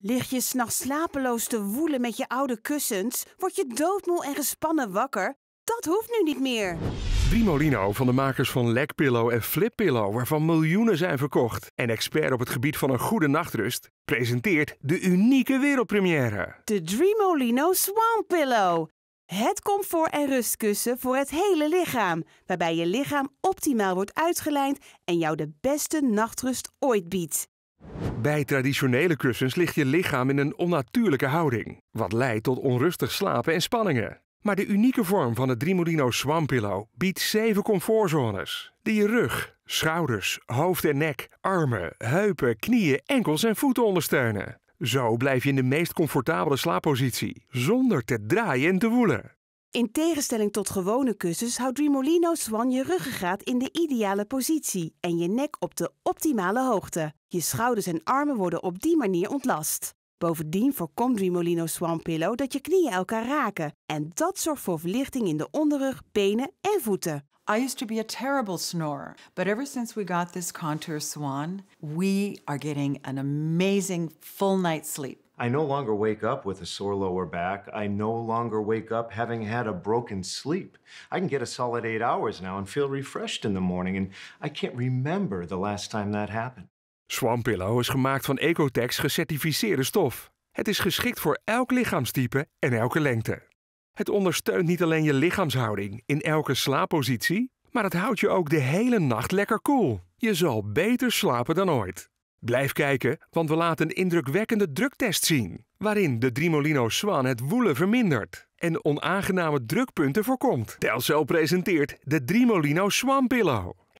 Lig je s'nachts slapeloos te woelen met je oude kussens? Word je doodmoe en gespannen wakker? Dat hoeft nu niet meer. Dreamolino van de makers van Lekpillow en Flippillow, waarvan miljoenen zijn verkocht, en expert op het gebied van een goede nachtrust, presenteert de unieke wereldpremière. De Dreamolino Swan Pillow. Het comfort- en rustkussen voor het hele lichaam, waarbij je lichaam optimaal wordt uitgelijnd en jou de beste nachtrust ooit biedt. Bij traditionele kussens ligt je lichaam in een onnatuurlijke houding, wat leidt tot onrustig slapen en spanningen. Maar de unieke vorm van het Drimolino Swamp Pillow biedt zeven comfortzones die je rug, schouders, hoofd en nek, armen, heupen, knieën, enkels en voeten ondersteunen. Zo blijf je in de meest comfortabele slaappositie, zonder te draaien en te woelen. In tegenstelling tot gewone kussens houdt Dreamolino Swan je ruggengraat in de ideale positie en je nek op de optimale hoogte. Je schouders en armen worden op die manier ontlast. Bovendien voorkomt Dreamolino Swan Pillow dat je knieën elkaar raken en dat zorgt voor verlichting in de onderrug, benen en voeten. I used to be a terrible snorer, but ever since we got this contour swan, we are getting an amazing full night's sleep. I no longer wake up with a sore lower back. I no longer wake up having had a broken sleep. I can get a solid eight hours now and feel refreshed in the morning, and I can't remember the last time that happened. Swampillow is gemaakt van Ecotex gecertificeerde stof. Het is geschikt voor elk lichaamstype en elke lengte. Het ondersteunt niet alleen je lichaamshouding in elke slaappositie, maar het houdt je ook de hele nacht lekker koel. Cool. Je zal beter slapen dan ooit. Blijf kijken, want we laten een indrukwekkende druktest zien, waarin de Drimolino Swan het woelen vermindert en onaangename drukpunten voorkomt. Telcel presenteert de Drimolino Swan Pillow.